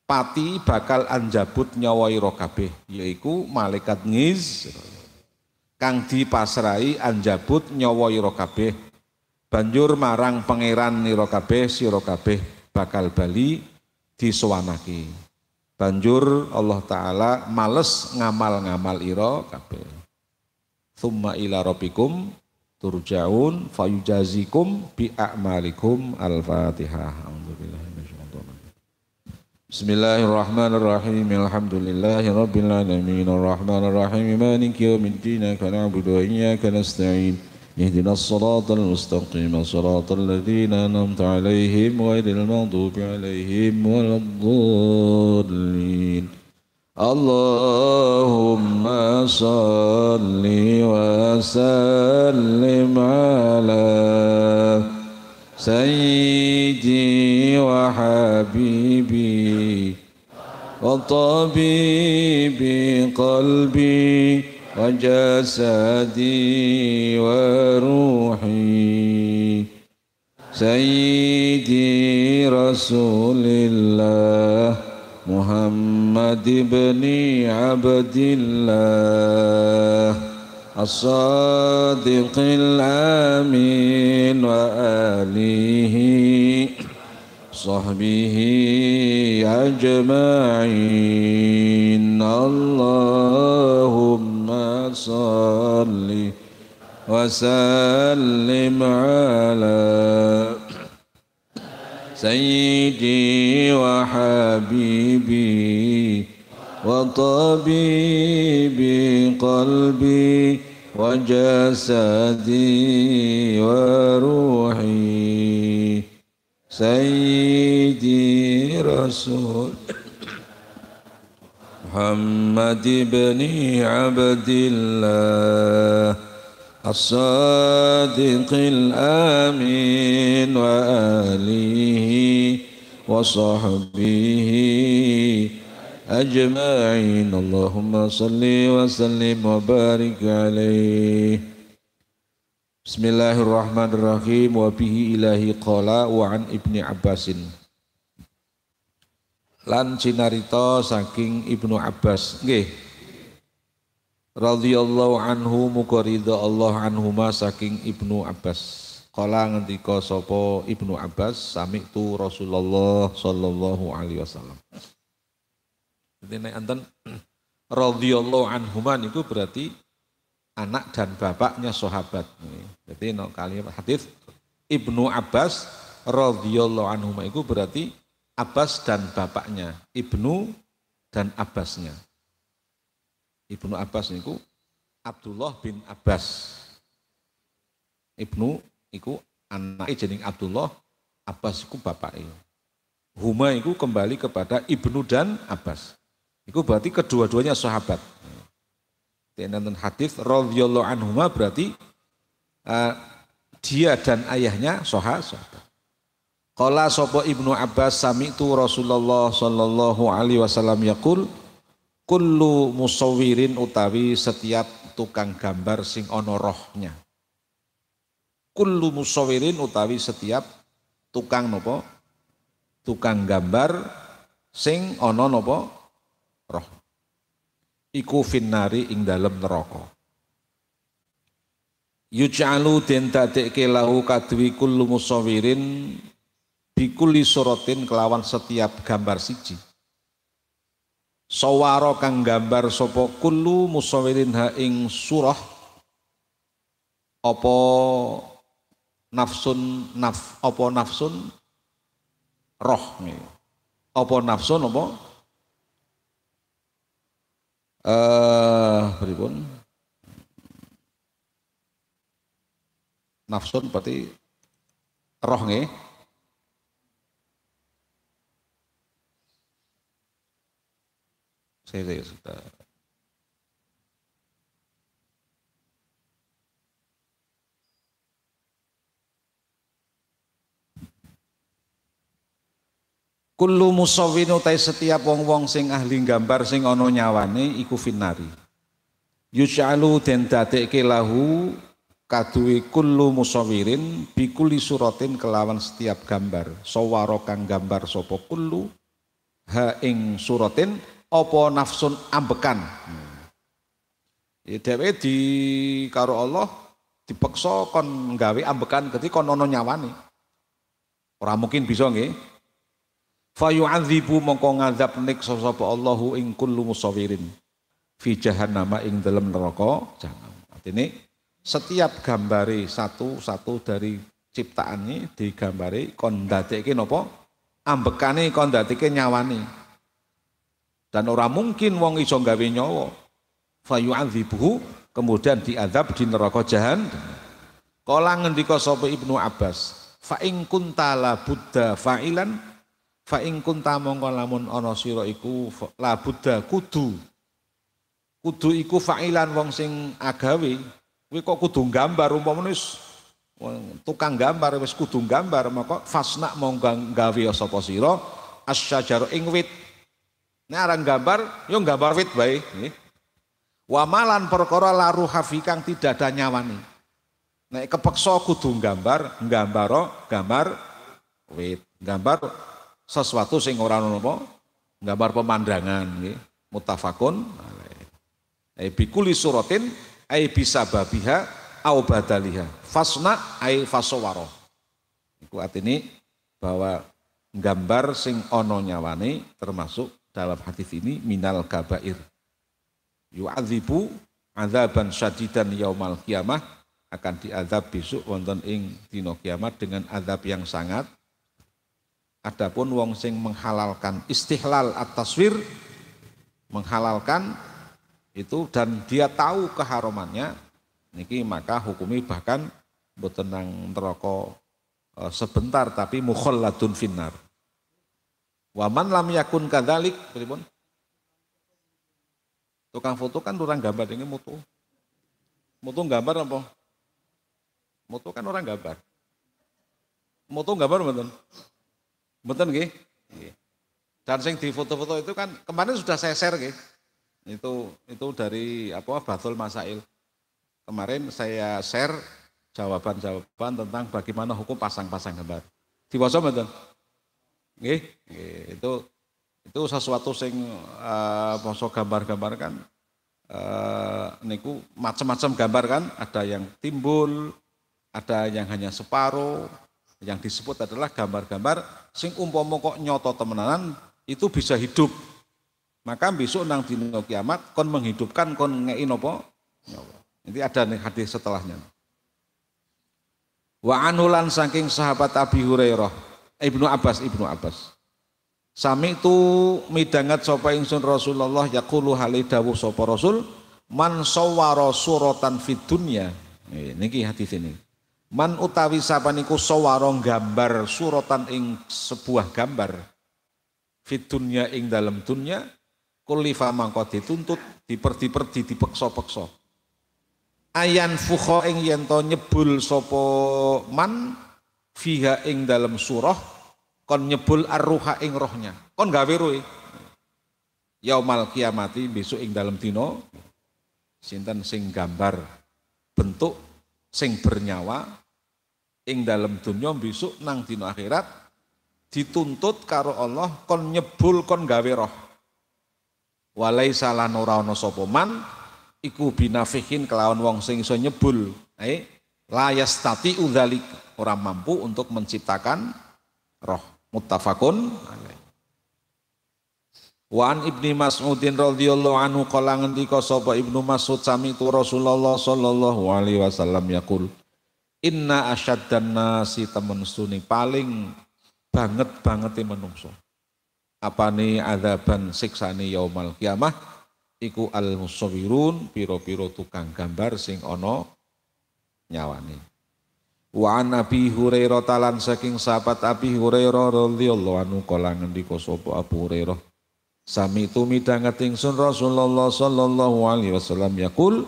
pati bakal anjabut nyawa ira yaitu malaikat ngiz kang dipasrai anjabut nyawa ira banjur marang pangeran ira kabeh sira kabeh bakal bali disuwanake Banjur Allah taala males ngamal-ngamal iro kabeh. Thumma ila robikum turjaun fayujazikum bi'akmalikum al-Fatihah. Alhamdulillah. Bismillahirrahmanirrahim. Alhamdulillahirabbil alamin. Arrahmanirrahim. Maliki yaumiddin. Kana na'budu wa iyyaka nasta'in. اهدنا الصراط المستقيم صراط الذين أنعمت عليهم غير المغضوب عليهم ولا الضالين اللهم صل وسلم على سيدي وحبيبي وطبيب قلبي وجسدي وروحي سيدي رسول الله محمد بن عبد الله الصادق الامين واله صحبه اجمعين اللهم صل وسلم على سيدي وحبيبي وطبيب قلبي وجسدي وروحي سيدي رسول محمد بن عبد الله الصادق الامين واله وصحبه اجمعين اللهم صل وسلم وبارك عليه بسم الله الرحمن الرحيم وبه qala قال وعن ابن عباس lan cinarita saking Ibnu Abbas nggih radhiyallahu anhu muga ridha Allah anhuma saking Ibnu Abbas kala ngendika sapa Ibnu Abbas sami tu Rasulullah sallallahu alaihi wasallam jadi nek enten radhiyallahu anhuma niku berarti anak dan bapaknya sahabat. Jadi no kali hadis Ibnu Abbas radhiyallahu anhu itu berarti Abbas dan bapaknya, Ibnu dan Abbasnya. Ibnu Abbas niku Abdullah bin Abbas. Ibnu iku anak jeneng Abdullah, Abbas iku bapake. Huma iku kembali kepada Ibnu dan Abbas. Iku berarti kedua-duanya sahabat. Tenan hadis radhiyallahu anhuma berarti uh, dia dan ayahnya sahabat. Qala sapa Ibnu Abbas itu Rasulullah sallallahu alaihi wasallam yaqul kullu musawwirin utawi setiap tukang gambar sing ana rohnya. Kullu musawwirin utawi setiap tukang nopo? Tukang gambar sing ana nopo? Roh. Iku finnari ing dalem neraka. Yuj'alu den dadekke lahu kadwi kullu musawwirin bikuli suratin kelawan setiap gambar siji sawara kang gambar sapa kullu musawirin ha ing surah opo nafsun naf opo nafsun roh nih opo nafsun opo eh uh, nafsun berarti roh nih 세대에서다. Kullu musawwin utai setiap wong-wong sing ahli gambar sing ana nyawane iku finari. Yus'alu den dadekke lahu kaduwe kullu musawirin bikuli kulli suratin kelawan setiap gambar. Sawara kang gambar sapa kullu ha ing suratin Opo nafsun ambekan. Ya dheweke di karo Allah dipeksa kon nggawe ambekan ketika ono nyawane. Ora mungkin bisa nggih. Fa yu'adzibu mongko ngazab nik sapa Allahu ing kullu musawirin. Fi jahannama ing dalam neraka Jangan Artine setiap gambari satu-satu dari ciptaannya digambari kon dadekke nopo ambekane kon dadekke nyawani. Dan ora mungkin wong iso gawe nyawa. Fayu'adzibuhu kemudian diadab di neraka jahan. Kala ngendika sapa Ibnu Abbas, fa ing kunta buddha fa'ilan fa ing kunta mongko lamun ana sira iku la buddha kudu kudu iku fa'ilan wong sing agawe kuwi kok kudu gambar umpamane tukang gambar wis kudu gambar maka fasna monggo gawe sapa sira asyajar ing wit ini orang gambar, yo gambar wit baik. Wamalan perkara laru hafikang tidak ada nyawani. Nek kepeksa kudu gambar, gambar gambaro, gambar wit, gambar sesuatu sing orang nopo, gambar pemandangan nggih, mutafakun ai bikuli suratin ai babiha, au badaliha fasna ai fasawara. Iku ini bahwa gambar sing ono nyawane termasuk dalam hadis ini minal kabair. Yu'adzibu azaban syadidan yaumal kiamah akan diazab besok wonten ing dino kiamat dengan azab yang sangat. Adapun wong sing menghalalkan istihlal at-taswir menghalalkan itu dan dia tahu keharamannya niki maka hukumi bahkan betenang neraka eh, sebentar tapi mukhalladun finnar Waman lam yakun kadalik, pripun? Tukang foto kan orang gambar ini mutu. Mutu gambar apa? Mutu kan orang gambar. Mutu gambar betul. Betul nggih? Dan sing di foto-foto itu kan kemarin sudah saya share nggih. Itu itu dari apa Batul Masail. Kemarin saya share jawaban-jawaban tentang bagaimana hukum pasang-pasang gambar. Diwasa betul? Nggih, itu itu sesuatu sing uh, eh, poso gambar-gambar kan uh, niku macam-macam gambar kan ada yang timbul ada yang hanya separuh yang disebut adalah gambar-gambar sing umpama kok nyoto temenan itu bisa hidup maka besok nang dino kiamat kon menghidupkan kon ngei nopo nanti ada nih hadis setelahnya wa anulan saking sahabat Abi Hurairah Ibnu Abbas, Ibnu Abbas. Sami itu midangat sapa ingsun Rasulullah yaqulu hale dawuh sapa Rasul man sawara suratan fid dunya. Niki hadis ini. Man utawi sapa niku sawara gambar suratan ing sebuah gambar fid dunya ing dalam dunya kulifa mangko dituntut diperdi-perdi dipeksa-peksa. Ayan fuho ing yen nyebul sapa man fiha ing dalam surah kon nyebul arruha ing rohnya kon gawe ruh e. yaumal kiamati besok ing dalam dino sinten sing gambar bentuk sing bernyawa ing dalam dunia besok nang dino akhirat dituntut karo Allah kon nyebul kon gawe roh walai salah ora sopoman iku binafihin kelawan wong sing iso nyebul eh layas tati udzalika orang mampu untuk menciptakan roh. Muttafaqun Wa an Ibni Mas'udin radhiyallahu anhu qala ngendika sapa Ibnu Mas'ud sami tu Rasulullah sallallahu alaihi wasallam yaqul Inna asyaddan nasi temen suni paling banget banget menungso. Apa nih azaban siksani yaumal kiamah iku al musawirun piro-piro tukang gambar sing ono nyawani. Wa an Abi Hurairah talan saking sahabat Abi Hurairah radhiyallahu anhu kala ngendika sapa Abu Hurairah Sami itu midhangat ingsun Rasulullah sallallahu alaihi wasallam Yakul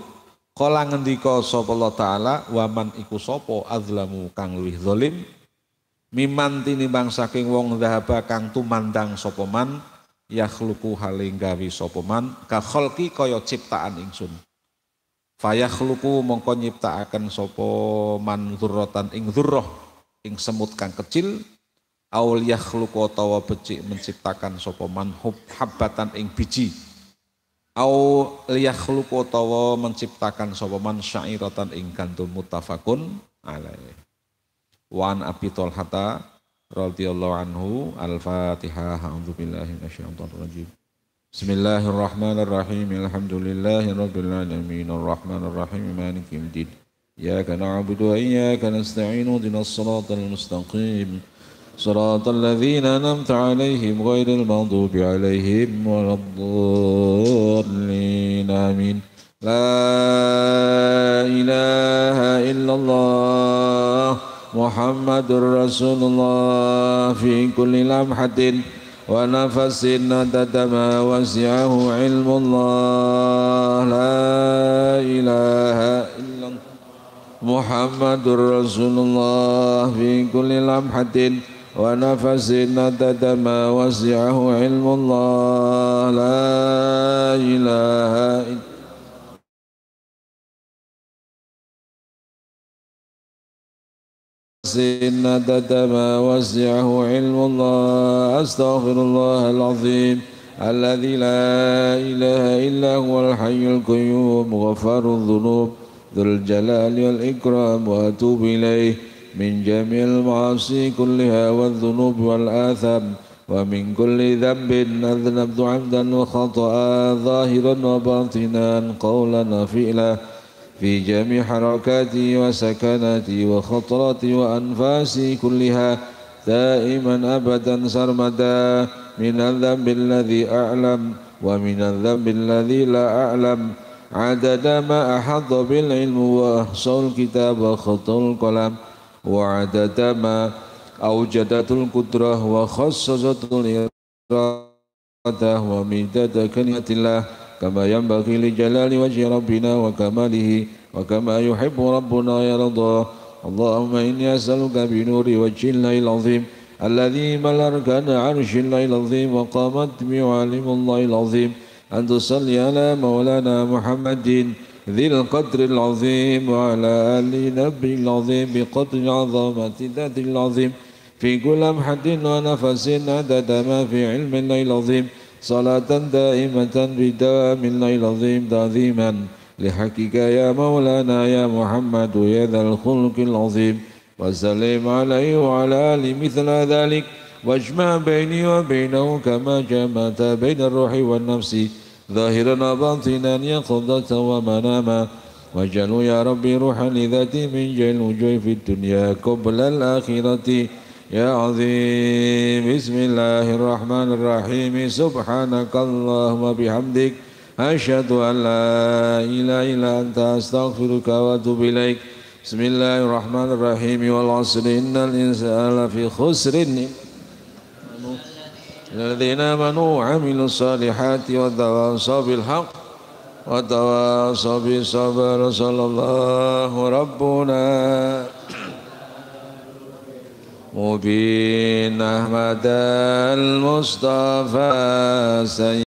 kala ngendika sapa Allah taala wa man iku sapa azlamu kang luwih zalim miman tinimbang saking wong dhahaba kang tumandang sapa man yakhluqu halinggawi gawe sapa man ka kholqi kaya ciptaan ingsun Fayakhluqu mongko nyiptakaken sapa man zurrotan ing dzurrah ing semut kang kecil aul yakhluqu utawa becik menciptakan sapa man habbatan ing biji au luku utawa menciptakan sapa man syairatan ing gandum mutafakun. alaih wan abi tolhata. radhiyallahu anhu al-fatihah a'udzubillahi minasyaitonir rajim بسم الله الرحمن الرحيم الحمد لله رب العالمين الرحمن الرحيم مالك يوم الدين إياك نعبد وإياك نستعين اهدنا الصراط المستقيم صراط الذين أنعمت عليهم غير المغضوب عليهم ولا الضالين آمين لا إله إلا الله محمد رسول الله في كل لمحة ونفس ندد ما وسعه علم الله لا إله إلا الله محمد رسول الله في كل لمحة ونفس ندد ما وسعه علم الله لا إله إلا سيدنا ما وسعه علم الله أستغفر الله العظيم الذي لا إله إلا هو الحي القيوم غفار الذنوب ذو الجلال والإكرام وأتوب إليه من جميع المعاصي كلها والذنوب والآثام ومن كل ذنب أذنبت عمدا وخطأ ظاهرا وباطنا قولا وفعلا في جميع حركاتي وسكناتي وخطراتي وأنفاسي كلها دائما أبدا سرمدا من الذنب الذي أعلم ومن الذنب الذي لا أعلم عدد ما أحط بالعلم وأحصى الكتاب وخط القلم وعدد ما أوجدت القدرة وخصصت الإرادة ومدد كلمة الله كما ينبغي لجلال وجه ربنا وكماله وكما يحب ربنا يرضاه اللهم إني أسألك بنور وجه الله العظيم الذي ملا أركان عرش الله العظيم وقامت معالم الله العظيم أن تصلي على مولانا محمد ذي القدر العظيم وعلى آل نبي العظيم بقدر عظمة ذات العظيم في كل لمحة ونفس عدد ما في علم الله العظيم صلاة دائمة بدوام الليل العظيم تعظيما لحقك يا مولانا يا محمد يا ذا الخلق العظيم وسلم عليه وعلى آله مثل ذلك واجمع بيني وبينه كما جمعت بين الروح والنفس ظاهرا باطنا يقظة ومناما واجعله يا ربي روحا لذاتي من جل وجوه في الدنيا قبل الآخرة يا عظيم بسم الله الرحمن الرحيم سبحانك اللهم بحمدك أشهد أن لا إله إلا أنت أستغفرك وأتوب إليك بسم الله الرحمن الرحيم والعصر إن الإنسان لفي خسر الذين آمنوا وعملوا الصالحات وتواصوا بالحق وتواصوا بالصبر صلى الله ربنا مبين أحمد المصطفى سيد